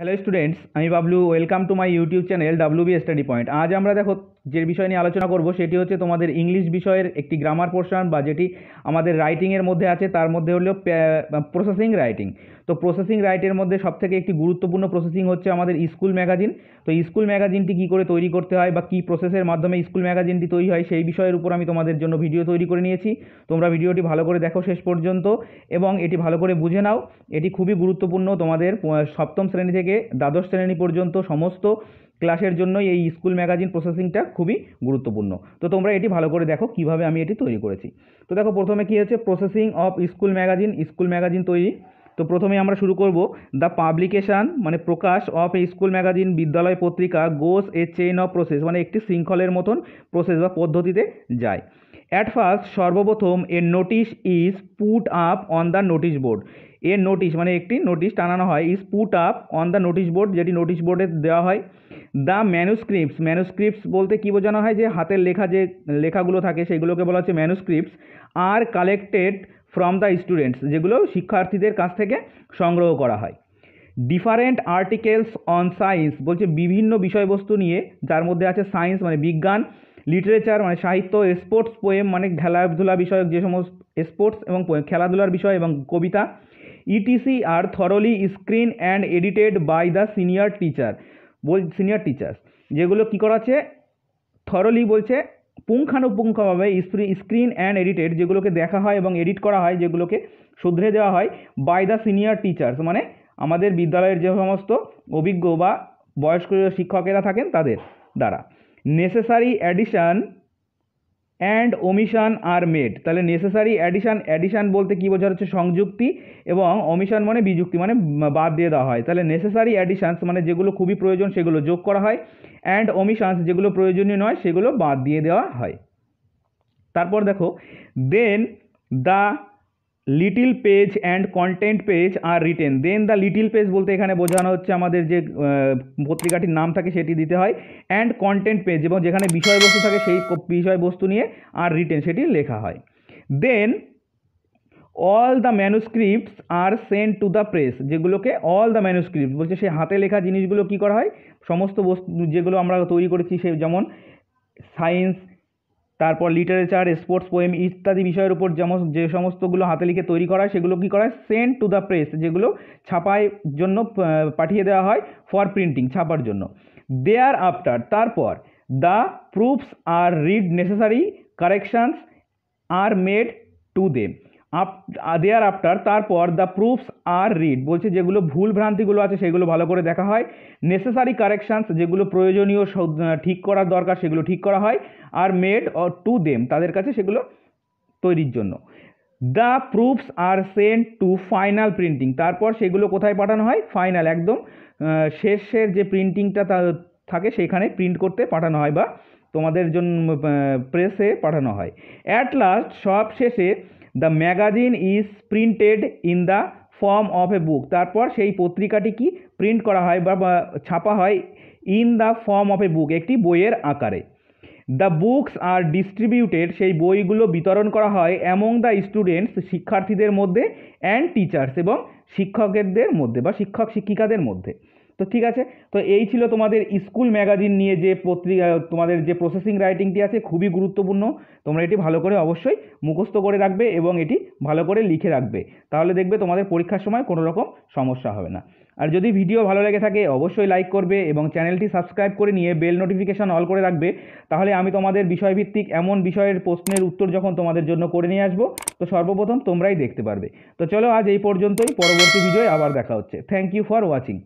hello students আমি Bablu welcome to my YouTube channel W Study Point আজ আমরা দেখো যে বিষয় নিয়ে আলোচনা করব সেটি হচ্ছে তোমাদের ইংলিশ বিষয়ের একটি গ্রামার পোর্শন বা যেটি আমাদের রাইটিংয়ের মধ্যে আছে তার মধ্যে হলো প্রসেসিং রাইটিং তো প্রসেসিং রাইটের মধ্যে সবথেকে একটি গুরুত্বপূর্ণ প্রসেসিং হচ্ছে আমাদের স্কুল ম্যাগাজিন তো স্কুল ম্যাগাজিনটি কী করে তৈরি করতে হয় বা কী প্রসেসের মাধ্যমে স্কুল ম্যাগাজিনটি তৈরি হয় সেই বিষয়ের উপর আমি তোমাদের জন্য ভিডিও তৈরি করে নিয়েছি তোমরা ভিডিওটি ভালো করে দেখো শেষ পর্যন্ত এবং এটি ভালো করে বুঝে নাও এটি খুবই গুরুত্বপূর্ণ তোমাদের সপ্তম শ্রেণী থেকে দ্বাদশ শ্রেণী পর্যন্ত সমস্ত ক্লাসের জন্যই এই স্কুল ম্যাগাজিন প্রসেসিংটা খুবই গুরুত্বপূর্ণ তো তোমরা এটি ভালো করে দেখো কিভাবে আমি এটি তৈরি করেছি তো দেখো প্রথমে কী হচ্ছে processing of school magazine school magazine তৈরি তো প্রথমে আমরা শুরু করব দ্য পাবলিকেশান মানে প্রকাশ অফ এ স্কুল ম্যাগাজিন বিদ্যালয় পত্রিকা goes a chain of process মানে একটি শৃঙ্খলের মতন প্রসেস বা পদ্ধতিতে যায় অ্যাট ফার্স্ট সর্বপ্রথম এর notice is put up on the notice board এর নোটিশ মানে একটি নোটিশ টানানো হয় is put up on the notice board যেটি নোটিশ বোর্ডে দেওয়া হয় দ্য ম্যানুস্ক্রিপ্টস ম্যানুস্ক্রিপ্টস বলতে কী বোঝানো হয় যে হাতের লেখা যে লেখাগুলো থাকে সেগুলোকে বলা হচ্ছে ম্যানুস্ক্রিপ্টস আর কালেক্টেড ফ্রম দ্য স্টুডেন্টস যেগুলো শিক্ষার্থীদের কাছ থেকে সংগ্রহ করা হয় ডিফারেন্ট আর্টিকেলস অন সায়েন্স বলছে বিভিন্ন বিষয়বস্তু নিয়ে যার মধ্যে আছে সায়েন্স মানে বিজ্ঞান লিটারেচার মানে সাহিত্য স্পোর্টস পোয়েম মানে খেলাধুলা বিষয়ক যে সমস্ত স্পোর্টস এবং খেলাধুলার বিষয় এবং কবিতা etc are thoroughly screen and edited by the senior teacher বল সিনিয়র টিচার যেগুলো কী করা আছে থরলি বলছে পুঙ্খানুপুঙ্খভাবে স্ক্রিন অ্যান্ড এডিটেড যেগুলোকে দেখা হয় এবং এডিট করা হয় যেগুলোকে শুধরে দেওয়া হয় বাই দ্য সিনিয়র টিচার্স মানে আমাদের বিদ্যালয়ের যে সমস্ত অভিজ্ঞ বা বয়স্ক শিক্ষকেরা থাকেন তাদের দ্বারা necessary addition and omission are made তাহলে নেসেসারি অ্যাডিশান অ্যাডিশান বলতে কী বোঝা হচ্ছে সংযুক্তি এবং অমিশন মানে বিযুক্তি মানে বাদ দিয়ে দেওয়া হয় তাহলে নেসেসারি অ্যাডিশানস মানে যেগুলো খুবই প্রয়োজন সেগুলো যোগ করা হয় অ্যান্ড অমিশানস যেগুলো প্রয়োজনীয় নয় সেগুলো বাদ দিয়ে দেওয়া হয় তারপর দেখো then the little page and content page are written then the little page বলতে এখানে বোঝানো হচ্ছে আমাদের যে পত্রিকাটির নাম থাকে সেটি দিতে হয় অ্যান্ড কন্টেন্ট পেজ এবং যেখানে বিষয়বস্তু থাকে সেই বিষয়বস্তু নিয়ে আর রিটেন সেটি লেখা হয় then all the manuscripts are send to the press যেগুলোকে অল দ্য ম্যানুস্ক্রিপ্ট বলছে সে হাতে লেখা জিনিসগুলো কি করা হয় সমস্ত বস্তু যেগুলো আমরা তৈরি করেছি সে যেমন সায়েন্স তারপর লিটারেচার স্পোর্টস পোয়েম ইত্যাদি বিষয়ের উপর যেমন যে সমস্তগুলো হাতে লিখে তৈরি করা হয় সেগুলো কী করা হয় সেন্ড টু দ্য প্রেস যেগুলো ছাপায় জন্য পাঠিয়ে দেওয়া হয় ফর প্রিন্টিং ছাপার জন্য দেয়ার আফটার তারপর the proofs are read necessary corrections are made to them up thereafter তারপর দ্য প্রুফস আর রিড বলছে যেগুলো ভুল ভ্রান্তিগুলো আছে সেগুলো ভালো করে দেখা হয় নেসেসারি কারেকশানস যেগুলো প্রয়োজনীয় ঠিক করার দরকার সেগুলো ঠিক করা হয় আর মেড টু দেম তাদের কাছে সেগুলো তৈরির জন্য the proofs are sent to final printing তারপর সেগুলো কোথায় পাঠানো হয় ফাইনাল একদম শেষের যে প্রিন্টিংটা থাকে সেখানে প্রিন্ট করতে পাঠানো হয় বা তোমাদের জন্য প্রেসে পাঠানো হয় অ্যাট লাস্ট সব শেষে the magazine is printed in the form of a book তারপর সেই পত্রিকাটি কি প্রিন্ট করা হয় বা ছাপা হয় in the form of a book একটি বইয়ের আকারে দ্য বুকস আর ডিস্ট্রিবিউটেড সেই বইগুলো বিতরণ করা হয় অ্যামং দ্য স্টুডেন্টস শিক্ষার্থীদের মধ্যে অ্যান্ড টিচার্স এবং শিক্ষকদের মধ্যে বা শিক্ষক শিক্ষিকাদের মধ্যে তো ঠিক আছে তো এই ছিল তোমাদের স্কুল ম্যাগাজিন নিয়ে যে পত্রিকা তোমাদের যে প্রসেসিং রাইটিংটি আছে খুবই গুরুত্বপূর্ণ তোমরা এটি ভালো করে অবশ্যই মুখস্থ করে রাখবে এবং এটি ভালো করে লিখে রাখবে তাহলে দেখবে তোমাদের পরীক্ষার সময় কোনো রকম সমস্যা হবে না আর যদি ভিডিও ভালো লেগে থাকে অবশ্যই লাইক করবে এবং চ্যানেলটি সাবস্ক্রাইব করে নিয়ে বেল নোটিফিকেশান অল করে রাখবে তাহলে আমি তোমাদের বিষয়ভিত্তিক এমন বিষয়ের প্রশ্নের উত্তর যখন তোমাদের জন্য করে নিয়ে আসবো তো সর্বপ্রথম তোমরাই দেখতে পারবে তো চলো আজ এই পর্যন্তই পরবর্তী ভিডিওয় আবার দেখা হচ্ছে থ্যাংক ইউ ফর ওয়াচিং